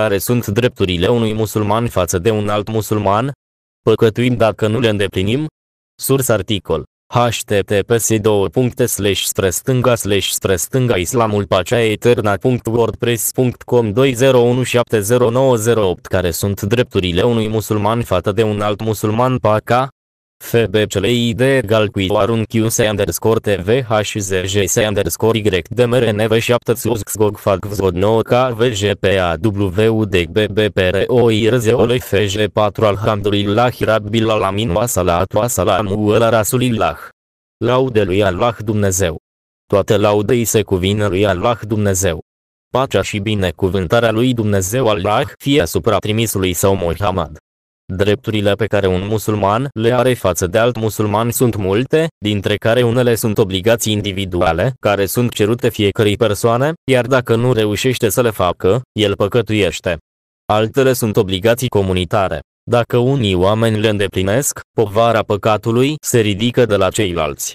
care sunt drepturile unui musulman față de un alt musulman? Păcătuim dacă nu le îndeplinim? Surs articol https spre stânga slash spre stânga islamul pacea eterna.wordpress.com 20170908 care sunt drepturile unui musulman față de un alt musulman paca? FBCLI de egal cu Ioarun se underscore TVHZJS underscore YDMRNV7 Susgog FACVZOD 9 KVGPAWUDBBPROIRZOL FG4 Alhamdulillah Rabbil Alamin wa salatu wa salamu Rasulillah. Laude lui Allah Dumnezeu. Toate laudei se cuvină lui Allah Dumnezeu. Pacea și binecuvântarea lui Dumnezeu Allah fie asupra trimisului său Muhammad Drepturile pe care un musulman le are față de alt musulman sunt multe, dintre care unele sunt obligații individuale, care sunt cerute fiecărei persoane, iar dacă nu reușește să le facă, el păcătuiește. Altele sunt obligații comunitare. Dacă unii oameni le îndeplinesc, povara păcatului se ridică de la ceilalți.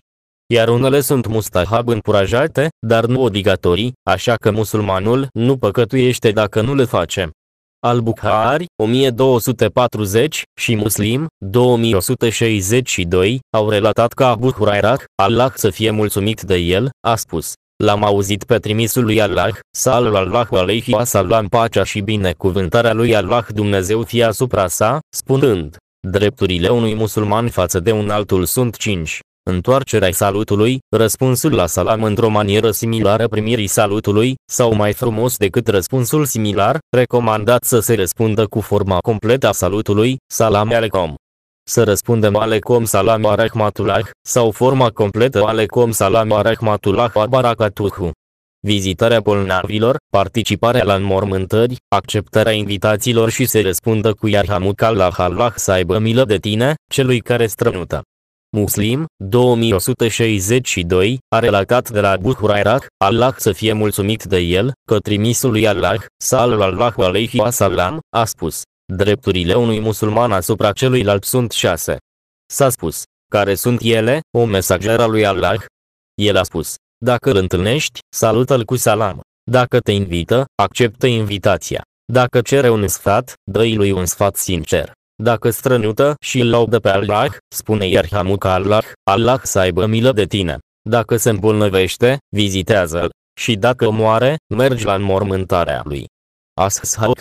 Iar unele sunt mustahab încurajate, dar nu obligatorii, așa că musulmanul nu păcătuiește dacă nu le face. Al-Bukhari, 1240, și Muslim, 2162, au relatat că Abu Hurairah, Allah să fie mulțumit de el, a spus, L-am auzit pe trimisul lui Allah, sallallahu alaihi wasallam pacea și binecuvântarea lui Allah Dumnezeu fie asupra sa, spunând, drepturile unui musulman față de un altul sunt cinci întoarcerea salutului, răspunsul la salam într-o manieră similară primirii salutului, sau mai frumos decât răspunsul similar, recomandat să se răspundă cu forma completă a salutului, salam alecom. Să răspundem alecom salam arahmatullah, sau forma completă alecom salam arahmatullah barakatuhu. Vizitarea bolnavilor, participarea la înmormântări, acceptarea invitațiilor și se răspundă cu iarhamu Allah Allah să aibă milă de tine, celui care strănută. Muslim, 2162, a relatat de la Abu Allah să fie mulțumit de el, că trimisul lui Allah, sallallahu alaihi wasallam, a spus, drepturile unui musulman asupra celuilalt sunt șase. S-a spus, care sunt ele, o mesager al lui Allah? El a spus, dacă îl întâlnești, salută-l cu salam. Dacă te invită, acceptă invitația. Dacă cere un sfat, dă-i lui un sfat sincer. Dacă strănută și îl laudă pe Allah, spune Iarhamu că Allah, Allah să aibă milă de tine. Dacă se îmbolnăvește, vizitează-l. Și dacă moare, mergi la înmormântarea lui. Ashab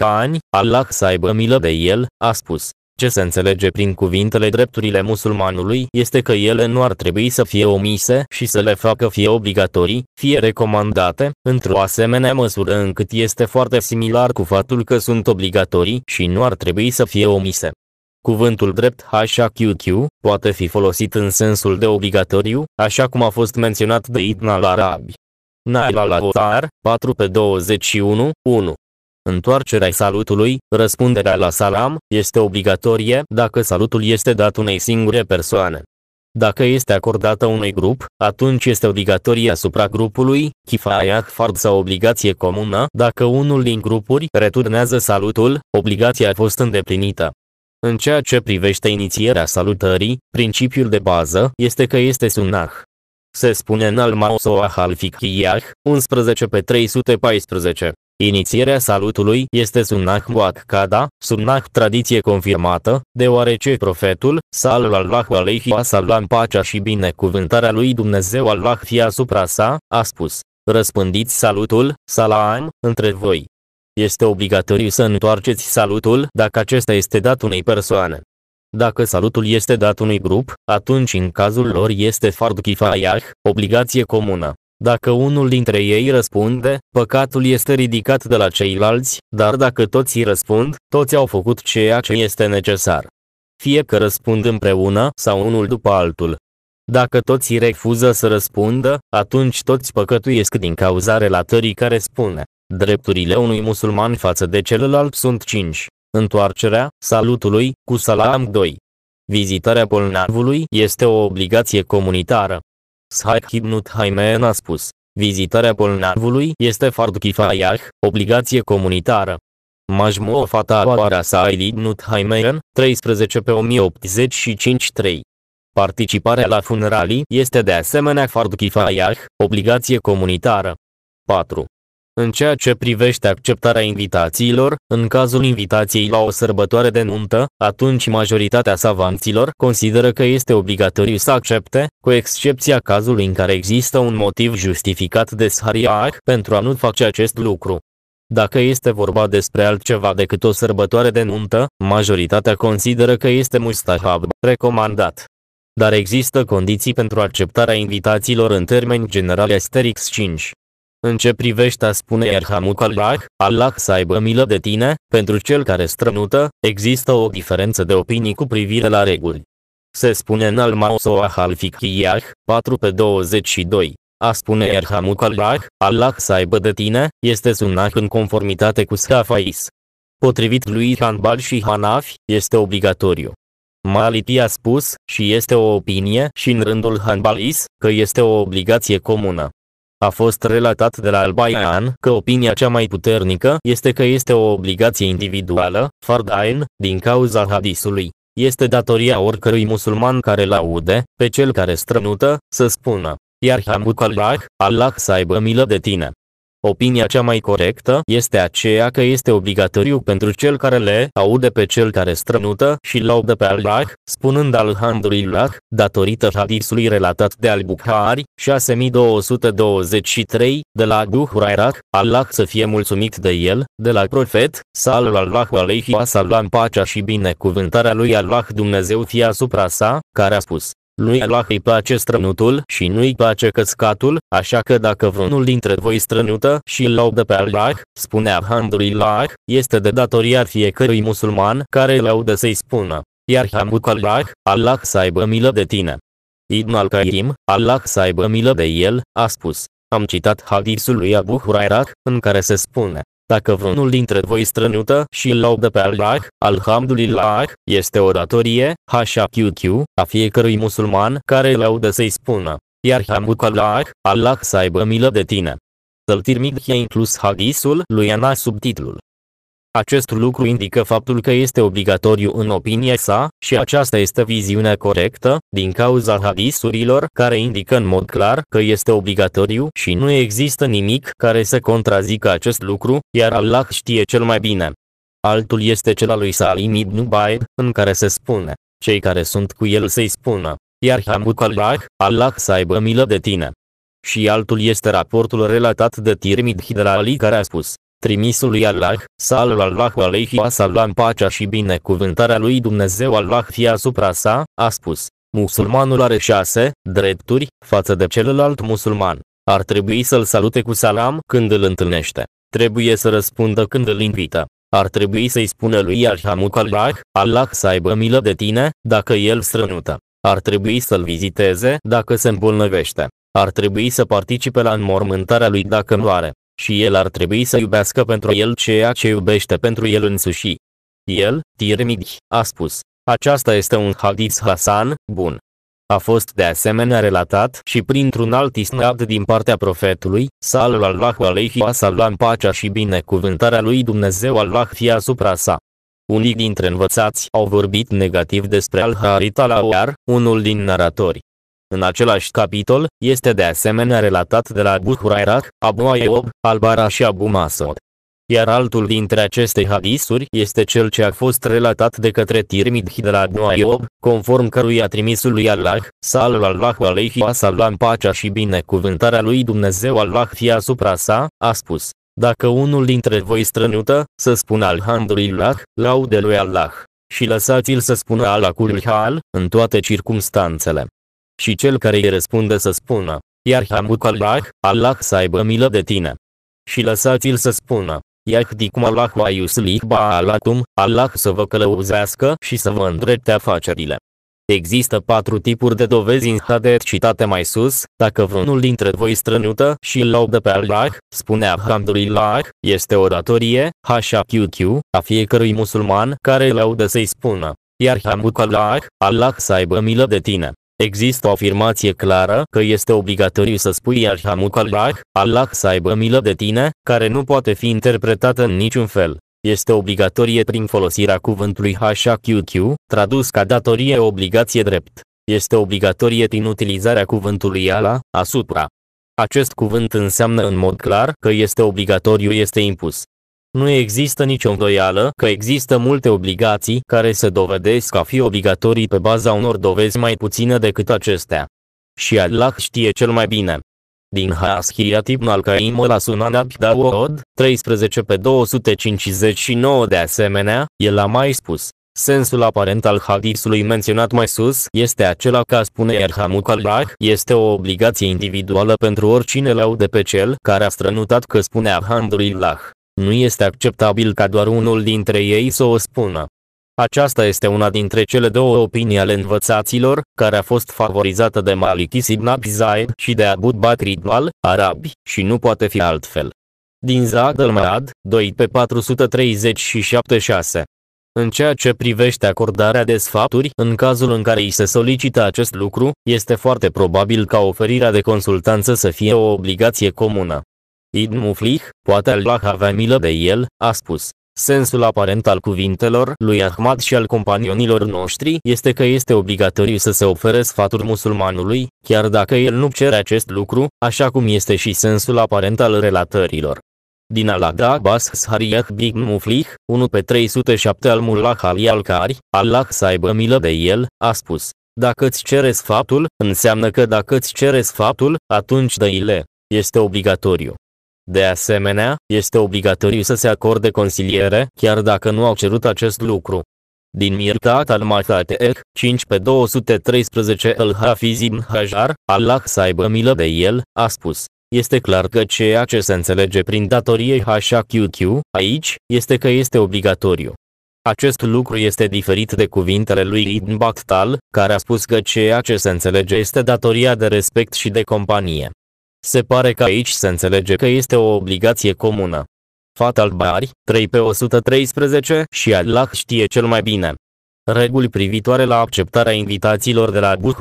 Allah să aibă milă de el, a spus. Ce se înțelege prin cuvintele drepturile musulmanului este că ele nu ar trebui să fie omise și să le facă fie obligatorii, fie recomandate, într-o asemenea măsură încât este foarte similar cu faptul că sunt obligatorii și nu ar trebui să fie omise. Cuvântul drept HAQQ poate fi folosit în sensul de obligatoriu, așa cum a fost menționat de Ibn al-Arabi. Naila la Otar, 4 pe 21, 1. Întoarcerea salutului, răspunderea la salam, este obligatorie dacă salutul este dat unei singure persoane. Dacă este acordată unui grup, atunci este obligatorie asupra grupului, chifaia fard sau obligație comună. Dacă unul din grupuri returnează salutul, obligația a fost îndeplinită. În ceea ce privește inițierea salutării, principiul de bază este că este sunnah. Se spune în Al-Mawsoah al 11 pe 314. Inițierea salutului este sunnah muakkada, sunnah tradiție confirmată, deoarece profetul, sallallahu alaihi wasallam pacea și binecuvântarea lui Dumnezeu Allah fie asupra sa, a spus, răspândiți salutul, salam, între voi. Este obligatoriu să întoarceți salutul dacă acesta este dat unei persoane. Dacă salutul este dat unui grup, atunci în cazul lor este fard kifayah, obligație comună. Dacă unul dintre ei răspunde, păcatul este ridicat de la ceilalți, dar dacă toți îi răspund, toți au făcut ceea ce este necesar. Fie că răspund împreună sau unul după altul. Dacă toți refuză să răspundă, atunci toți păcătuiesc din cauza relatării care spune, Drepturile unui musulman față de celălalt sunt 5. Întoarcerea, salutului, cu salam 2. Vizitarea bolnavului este o obligație comunitară. Sahib Ibn Haimen a spus, vizitarea bolnavului este fard kifayah, obligație comunitară. Majmu'u Fatawa Sa'il Ibn Haimen, 13 pe 1085 3. Participarea la funeralii este de asemenea fard kifayah, obligație comunitară. 4. În ceea ce privește acceptarea invitațiilor, în cazul invitației la o sărbătoare de nuntă, atunci majoritatea savanților consideră că este obligatoriu să accepte, cu excepția cazului în care există un motiv justificat de Sariah pentru a nu face acest lucru. Dacă este vorba despre altceva decât o sărbătoare de nuntă, majoritatea consideră că este mustahab, recomandat. Dar există condiții pentru acceptarea invitațiilor în termeni generale asterix 5. În ce privește a spune Erhamu Allah, Allah să aibă milă de tine, pentru cel care strănută, există o diferență de opinii cu privire la reguli. Se spune în al Mausoah al 4 pe 22. A spune Erhamu Allah, Allah să aibă de tine, este sunnah în conformitate cu Scafais. Potrivit lui Hanbal și Hanafi, este obligatoriu. Maliti a spus, și este o opinie și în rândul Hanbalis, că este o obligație comună. A fost relatat de la Albaian că opinia cea mai puternică este că este o obligație individuală, fardain, din cauza hadisului. Este datoria oricărui musulman care laude, pe cel care strănută, să spună, iar Hamuk Allah, Allah să aibă milă de tine. Opinia cea mai corectă este aceea că este obligatoriu pentru cel care le aude pe cel care strănută și laudă pe Allah, spunând Alhamdulillah, datorită hadisului relatat de al-Bukhari, 6223, de la Abu Hurairah, Allah să fie mulțumit de el, de la profet, salul sallallahu wa salam pacea și binecuvântarea lui Allah Dumnezeu fie asupra sa, care a spus, lui Allah îi place strănutul și nu-i place căscatul, așa că dacă vreunul dintre voi strănută și îl laudă pe Allah, spune Alhamdulillah, este de datoria fiecărui musulman care îl laudă să-i spună. Iar Hamduk Allah, Allah să aibă milă de tine. Ibn al-Qayyim, Allah să aibă milă de el, a spus. Am citat hadisul lui Abu Hurairah, în care se spune, dacă vreunul dintre voi strănută și îl laudă pe Allah, alhamdulillah, este o datorie, HQQ, a fiecărui musulman care îl laudă să-i spună. Iar hamduk Allah, Allah să aibă milă de tine. Tăltir Migh e inclus hadisul lui Ana subtitlul. Acest lucru indică faptul că este obligatoriu în opinia sa, și aceasta este viziunea corectă, din cauza hadisurilor care indică în mod clar că este obligatoriu și nu există nimic care să contrazică acest lucru, iar Allah știe cel mai bine. Altul este cel al lui Salim ibn Baib, în care se spune, cei care sunt cu el să-i spună, iar Hamuk Allah, Allah să aibă milă de tine. Și altul este raportul relatat de Tirmidhi de la Ali care a spus, Trimisul lui Allah, salul Allahu alaihi wasallam pacea și binecuvântarea lui Dumnezeu Allah fie asupra sa, a spus, musulmanul are șase drepturi față de celălalt musulman. Ar trebui să-l salute cu salam când îl întâlnește. Trebuie să răspundă când îl invită. Ar trebui să-i spună lui Arhamuk Allah, Allah să aibă milă de tine, dacă el strănută. Ar trebui să-l viziteze dacă se îmbolnăvește. Ar trebui să participe la înmormântarea lui dacă moare. Și el ar trebui să iubească pentru el ceea ce iubește pentru el însuși. El, Tirmidhi, a spus, aceasta este un hadis Hasan, bun. A fost de asemenea relatat și printr-un alt isnad din partea profetului, sallallahu alaihi wasallam pacea și binecuvântarea lui Dumnezeu Allah fie asupra sa. Unii dintre învățați au vorbit negativ despre al harit al-Awar, unul din naratori. În același capitol, este de asemenea relatat de la Abu Hurairah, Abu Ayyub, Albara și Abu Masod. Iar altul dintre aceste hadisuri este cel ce a fost relatat de către Tirmidhi de la Abu Ayyub, conform căruia trimisul lui Allah, salul sallallahu alaihi wasallam pacea și binecuvântarea lui Dumnezeu Allah fie asupra sa, a spus. Dacă unul dintre voi strănută, să spună Alhamdulillah, laude lui Allah, și lăsați-l să spună Alakul Hal, în toate circumstanțele și cel care îi răspunde să spună, iar Hamuk Allah, Allah să aibă milă de tine. Și lăsați-l să spună, Yahdikum Allah wa yuslih ba'alakum, Allah să vă călăuzească și să vă îndrepte afacerile. Există patru tipuri de dovezi în hadet citate mai sus, dacă vreunul dintre voi strănută și îl laudă pe Allah, spune Alhamdulillah, este o datorie, HQQ, a fiecărui musulman care laudă să-i spună, iar Allah, Allah să aibă milă de tine. Există o afirmație clară că este obligatoriu să spui Arhamuk Allah, Allah să aibă milă de tine, care nu poate fi interpretată în niciun fel. Este obligatorie prin folosirea cuvântului HQQ, tradus ca datorie obligație drept. Este obligatorie prin utilizarea cuvântului ala, asupra. Acest cuvânt înseamnă în mod clar că este obligatoriu este impus. Nu există nicio îndoială că există multe obligații care se dovedesc a fi obligatorii pe baza unor dovezi mai puține decât acestea. Și Allah știe cel mai bine. Din Haaschiat ibn al kaim la Sunan Abdawod, 13 pe 259 de asemenea, el a mai spus. Sensul aparent al hadisului menționat mai sus este acela ca spune Erhamu Kalbach, este o obligație individuală pentru oricine laude pe cel care a strănutat că spune Alhamdulillah. Nu este acceptabil ca doar unul dintre ei să o spună. Aceasta este una dintre cele două opinii ale învățaților, care a fost favorizată de Maliki ibn Zaid și de Abu Bakr al-Arabi, și nu poate fi altfel. Din Zad al-Ma'ad, 2 pe 4376 în ceea ce privește acordarea de sfaturi, în cazul în care îi se solicită acest lucru, este foarte probabil ca oferirea de consultanță să fie o obligație comună. Ibn Muflih, poate Allah avea milă de el, a spus. Sensul aparent al cuvintelor lui Ahmad și al companionilor noștri este că este obligatoriu să se ofere sfaturi musulmanului, chiar dacă el nu cere acest lucru, așa cum este și sensul aparent al relatărilor. Din Alada Abbas Sariyah bin Muflih, 1 pe 307 al Mullah Ali al-Kari, Allah să aibă milă de el, a spus, dacă îți cere sfatul, înseamnă că dacă îți cere sfatul, atunci dă-i-le, este obligatoriu. De asemenea, este obligatoriu să se acorde consiliere, chiar dacă nu au cerut acest lucru. Din Mirtat al Matateek, 5 pe 213 al-Hafizim Hajar, Allah să aibă milă de el, a spus. Este clar că ceea ce se înțelege prin datorie HQQ, aici, este că este obligatoriu. Acest lucru este diferit de cuvintele lui Ibn Baktal, care a spus că ceea ce se înțelege este datoria de respect și de companie. Se pare că aici se înțelege că este o obligație comună. Fatal al 3 pe 113 și Allah știe cel mai bine. Reguli privitoare la acceptarea invitațiilor de la Abu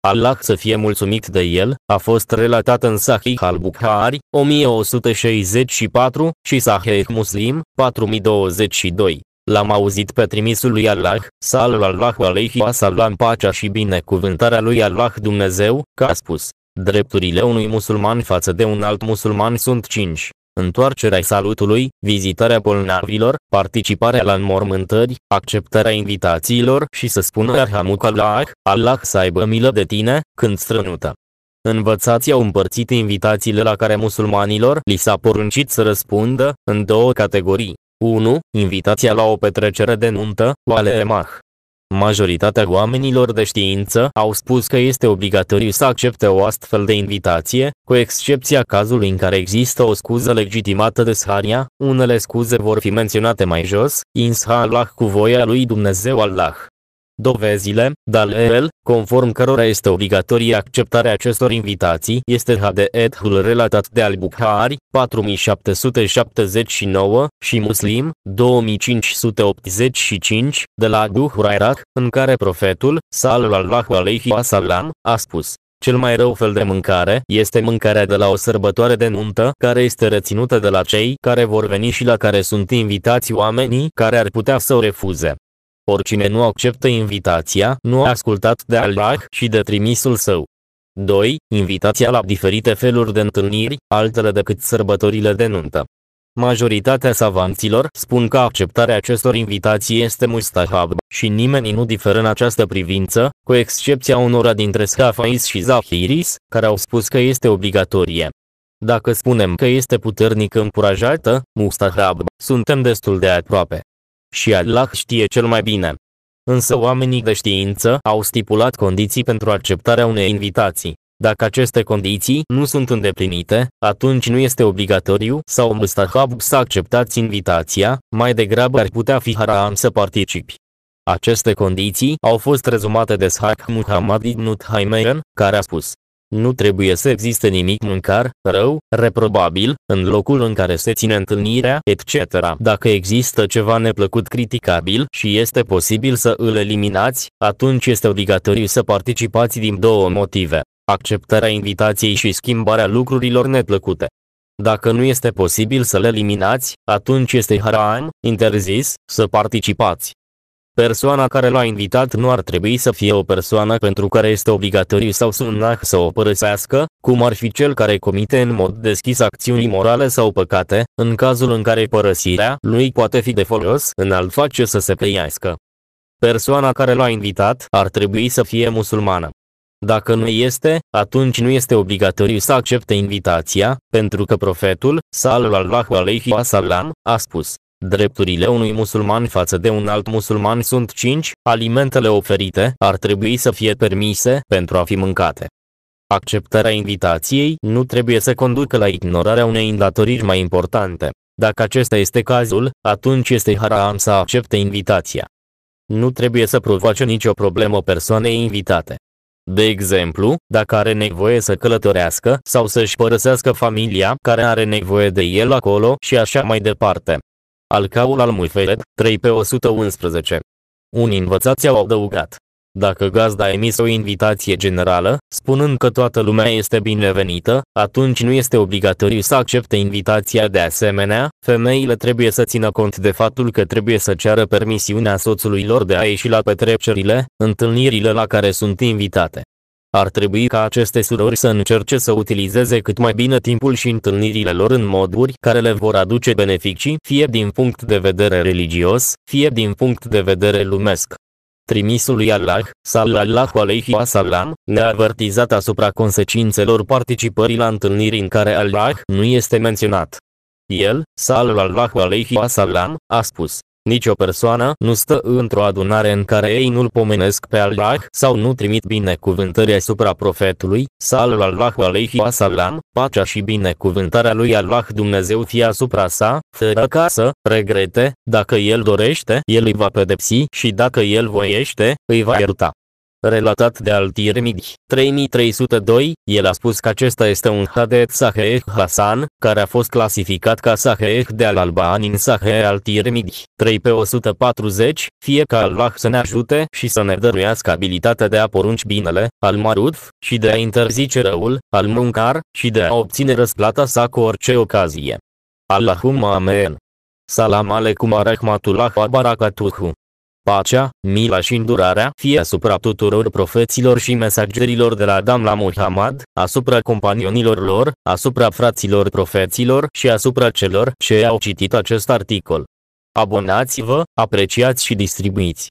Allah să fie mulțumit de el, a fost relatat în Sahih al-Bukhari, 1164, și Sahih Muslim, 4022. L-am auzit pe trimisul lui Allah, sallallahu alaihi wasallam pacea și binecuvântarea lui Allah Dumnezeu, că a spus, Drepturile unui musulman față de un alt musulman sunt 5. Întoarcerea salutului, vizitarea bolnavilor, participarea la înmormântări, acceptarea invitațiilor și să spună Arhamuk Allah, Allah să aibă milă de tine, când strănută. Învățații au împărțit invitațiile la care musulmanilor li s-a poruncit să răspundă, în două categorii. 1. Invitația la o petrecere de nuntă, Wale Emah Majoritatea oamenilor de știință au spus că este obligatoriu să accepte o astfel de invitație, cu excepția cazului în care există o scuză legitimată de Sharia, unele scuze vor fi menționate mai jos, insha Allah cu voia lui Dumnezeu Allah. Dovezile, el, conform cărora este obligatorie acceptarea acestor invitații, este Hadethul relatat de Al-Bukhari, 4779, și Muslim, 2585, de la Abu Hurairah, în care profetul, sallallahu alaihi wasallam, a spus, cel mai rău fel de mâncare este mâncarea de la o sărbătoare de nuntă care este reținută de la cei care vor veni și la care sunt invitați oamenii care ar putea să o refuze. Oricine nu acceptă invitația, nu a ascultat de Allah și de trimisul său. 2. Invitația la diferite feluri de întâlniri, altele decât sărbătorile de nuntă. Majoritatea savanților spun că acceptarea acestor invitații este mustahab și nimeni nu diferă în această privință, cu excepția unora dintre Scafais și Zahiris, care au spus că este obligatorie. Dacă spunem că este puternic încurajată, mustahab, suntem destul de aproape și Allah știe cel mai bine. Însă oamenii de știință au stipulat condiții pentru acceptarea unei invitații. Dacă aceste condiții nu sunt îndeplinite, atunci nu este obligatoriu sau mustahab să acceptați invitația, mai degrabă ar putea fi haram să participi. Aceste condiții au fost rezumate de Sahak Muhammad ibn Thaimeren, care a spus, nu trebuie să existe nimic mâncar, rău, reprobabil, în locul în care se ține întâlnirea, etc. Dacă există ceva neplăcut criticabil și este posibil să îl eliminați, atunci este obligatoriu să participați din două motive. Acceptarea invitației și schimbarea lucrurilor neplăcute. Dacă nu este posibil să le eliminați, atunci este haram, interzis, să participați. Persoana care l-a invitat nu ar trebui să fie o persoană pentru care este obligatoriu sau sunnah să o părăsească, cum ar fi cel care comite în mod deschis acțiuni morale sau păcate, în cazul în care părăsirea lui poate fi de folos în alt face să se preiască. Persoana care l-a invitat ar trebui să fie musulmană. Dacă nu este, atunci nu este obligatoriu să accepte invitația, pentru că profetul, sallallahu alaihi wasallam, a spus, Drepturile unui musulman față de un alt musulman sunt 5. Alimentele oferite ar trebui să fie permise pentru a fi mâncate. Acceptarea invitației nu trebuie să conducă la ignorarea unei îndatoriri mai importante. Dacă acesta este cazul, atunci este haram să accepte invitația. Nu trebuie să provoace nicio problemă persoanei invitate. De exemplu, dacă are nevoie să călătorească sau să-și părăsească familia care are nevoie de el acolo și așa mai departe, al al Muifele, 3 pe 111. Unii învățați au adăugat. Dacă gazda a emis o invitație generală, spunând că toată lumea este binevenită, atunci nu este obligatoriu să accepte invitația de asemenea, femeile trebuie să țină cont de faptul că trebuie să ceară permisiunea soțului lor de a ieși la petrecerile, întâlnirile la care sunt invitate. Ar trebui ca aceste surori să încerce să utilizeze cât mai bine timpul și întâlnirile lor în moduri care le vor aduce beneficii, fie din punct de vedere religios, fie din punct de vedere lumesc. Trimisul lui Allah, sallallahu alaihi wasallam, ne-a avertizat asupra consecințelor participării la întâlniri în care Allah nu este menționat. El, sallallahu alaihi wasallam, a spus, Nicio persoană nu stă într-o adunare în care ei nu-l pomenesc pe Allah sau nu trimit binecuvântări asupra profetului, Allah alaihi wasallam, pacea și binecuvântarea lui Allah Dumnezeu fie asupra sa, fără ca să regrete, dacă el dorește, el îi va pedepsi și dacă el voiește, îi va ierta. Relatat de Al-Tirmidhi 3302, el a spus că acesta este un Hadet Saheh Hasan, care a fost clasificat ca Saheh de al-Albani în Saheh al-Tirmidhi 3 pe 140, fie ca Allah să ne ajute și să ne dăruiască abilitatea de a porunci binele, al maruf, și de a interzice răul, al muncar, și de a obține răsplata sa cu orice ocazie. Allahumma amen. Salam alecum arahmatullah wa barakatuhu. Pacea, mila și îndurarea fie asupra tuturor profeților și mesagerilor de la Adam la Muhammad, asupra companionilor lor, asupra fraților profeților și asupra celor ce au citit acest articol. Abonați-vă, apreciați și distribuiți!